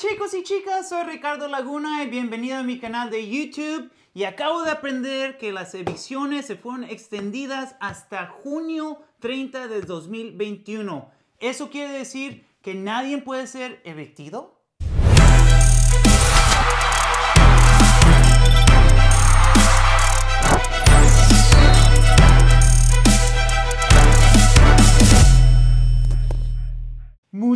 chicos y chicas, soy Ricardo Laguna y bienvenido a mi canal de YouTube. Y acabo de aprender que las evicciones se fueron extendidas hasta junio 30 de 2021. Eso quiere decir que nadie puede ser evictido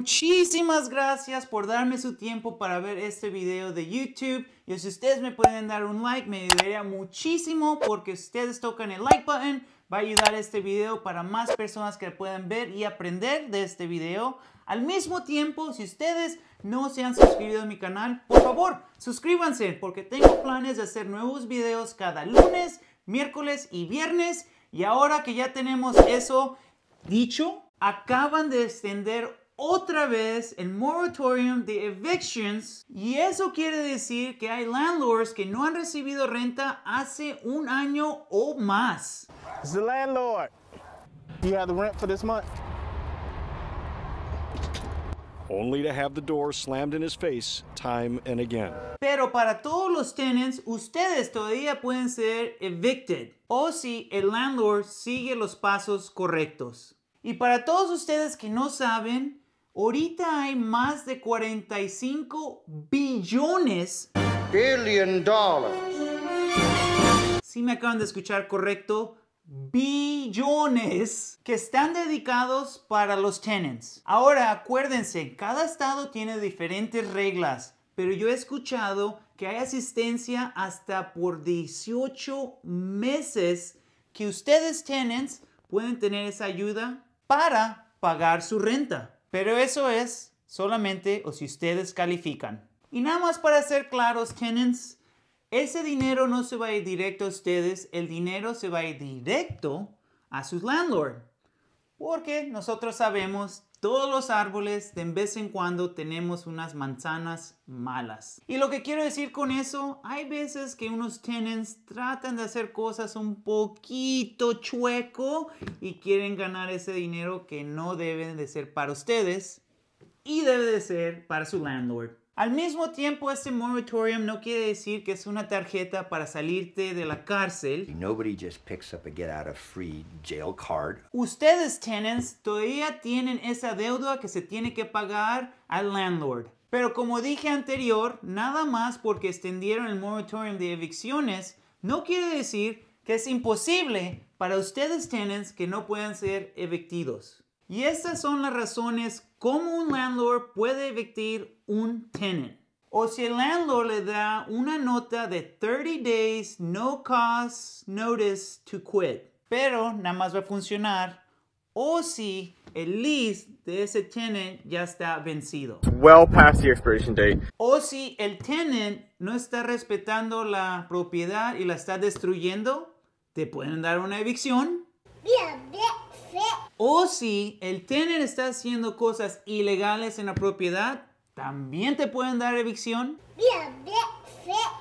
Muchísimas gracias por darme su tiempo para ver este video de YouTube. Y si ustedes me pueden dar un like, me ayudaría muchísimo porque ustedes tocan el like button. Va a ayudar este video para más personas que puedan ver y aprender de este video. Al mismo tiempo, si ustedes no se han suscrito a mi canal, por favor, suscríbanse porque tengo planes de hacer nuevos videos cada lunes, miércoles y viernes. Y ahora que ya tenemos eso dicho, acaban de extender otra vez el moratorium de evictions y eso quiere decir que hay landlords que no han recibido renta hace un año o más. the landlord. You have the rent for this month. Only to have the door slammed in his face time and again. Pero para todos los tenants, ustedes todavía pueden ser evicted o si el landlord sigue los pasos correctos. Y para todos ustedes que no saben, Ahorita hay más de 45 billones. Billion dollars. Si me acaban de escuchar correcto, billones que están dedicados para los tenants. Ahora acuérdense, cada estado tiene diferentes reglas, pero yo he escuchado que hay asistencia hasta por 18 meses que ustedes tenants pueden tener esa ayuda para pagar su renta. Pero eso es solamente o si ustedes califican. Y nada más para ser claros, tenants, ese dinero no se va a ir directo a ustedes, el dinero se va a ir directo a sus landlord. Porque nosotros sabemos todos los árboles de vez en cuando tenemos unas manzanas malas. Y lo que quiero decir con eso, hay veces que unos tenants tratan de hacer cosas un poquito chueco y quieren ganar ese dinero que no deben de ser para ustedes y debe de ser para su landlord. Al mismo tiempo, este moratorium no quiere decir que es una tarjeta para salirte de la cárcel. Nobody just Ustedes, tenants, todavía tienen esa deuda que se tiene que pagar al landlord. Pero como dije anterior, nada más porque extendieron el moratorium de evicciones, no quiere decir que es imposible para ustedes, tenants, que no puedan ser evictidos. Y estas son las razones como un landlord puede evictir un tenant. O si el landlord le da una nota de 30 days no cause notice to quit, pero nada más va a funcionar. O si el lease de ese tenant ya está vencido. Well past the expiration date. O si el tenant no está respetando la propiedad y la está destruyendo, te pueden dar una evicción. Bien, bien. O si el tenant está haciendo cosas ilegales en la propiedad, también te pueden dar evicción.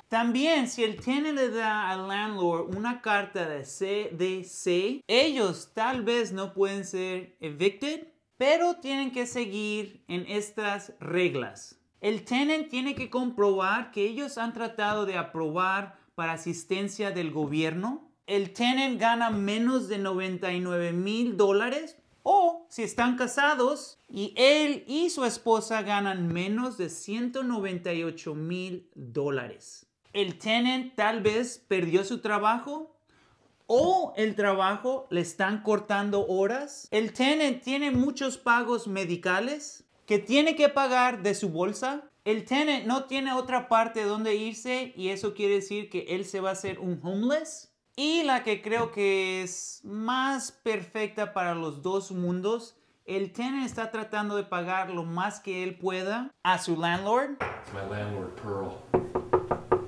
También, si el tenant le da al landlord una carta de CDC, ellos tal vez no pueden ser evicted, pero tienen que seguir en estas reglas. El tenant tiene que comprobar que ellos han tratado de aprobar para asistencia del gobierno el tenant gana menos de 99 mil dólares o si están casados y él y su esposa ganan menos de 198 mil dólares. El tenant tal vez perdió su trabajo o el trabajo le están cortando horas. El tenant tiene muchos pagos medicales que tiene que pagar de su bolsa. El tenant no tiene otra parte donde irse y eso quiere decir que él se va a hacer un homeless y la que creo que es más perfecta para los dos mundos. El tenor está tratando de pagar lo más que él pueda a su landlord. landlord Pearl.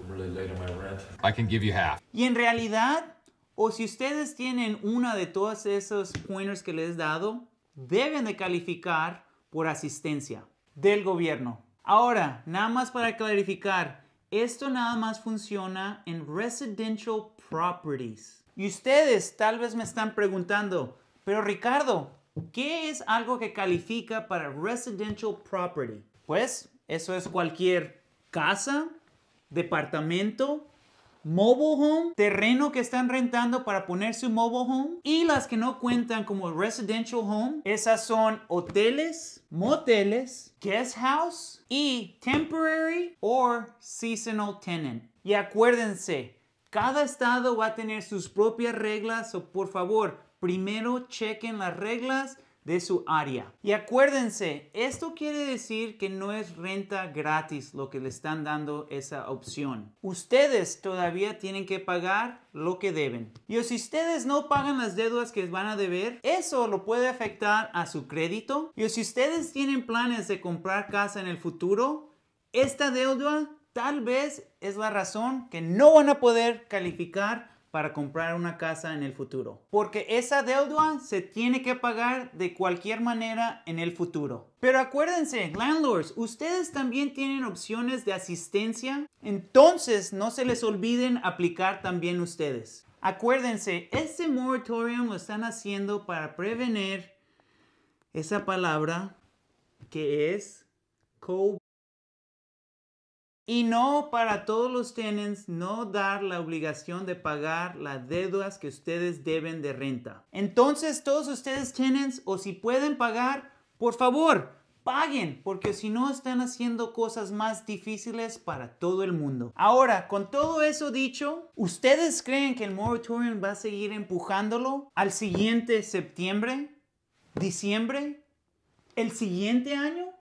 really late my rent. I can give Y en realidad, o si ustedes tienen una de todas esas pointers que les he dado, deben de calificar por asistencia del gobierno. Ahora, nada más para clarificar, esto nada más funciona en residential properties. Y ustedes tal vez me están preguntando, pero Ricardo, ¿qué es algo que califica para residential property? Pues eso es cualquier casa, departamento mobile home, terreno que están rentando para poner su mobile home y las que no cuentan como residential home, esas son hoteles, moteles, guest house y temporary or seasonal tenant. Y acuérdense, cada estado va a tener sus propias reglas, o por favor, primero chequen las reglas de su área. Y acuérdense, esto quiere decir que no es renta gratis lo que le están dando esa opción. Ustedes todavía tienen que pagar lo que deben. Y si ustedes no pagan las deudas que van a deber, eso lo puede afectar a su crédito. Y si ustedes tienen planes de comprar casa en el futuro, esta deuda tal vez es la razón que no van a poder calificar para comprar una casa en el futuro. Porque esa deuda se tiene que pagar de cualquier manera en el futuro. Pero acuérdense, landlords, ustedes también tienen opciones de asistencia. Entonces no se les olviden aplicar también ustedes. Acuérdense, este moratorium lo están haciendo para prevenir esa palabra que es co y no para todos los tenants no dar la obligación de pagar las deudas que ustedes deben de renta. Entonces, todos ustedes tenants, o si pueden pagar, por favor, paguen, porque si no están haciendo cosas más difíciles para todo el mundo. Ahora, con todo eso dicho, ¿ustedes creen que el moratorium va a seguir empujándolo al siguiente septiembre, diciembre, el siguiente año?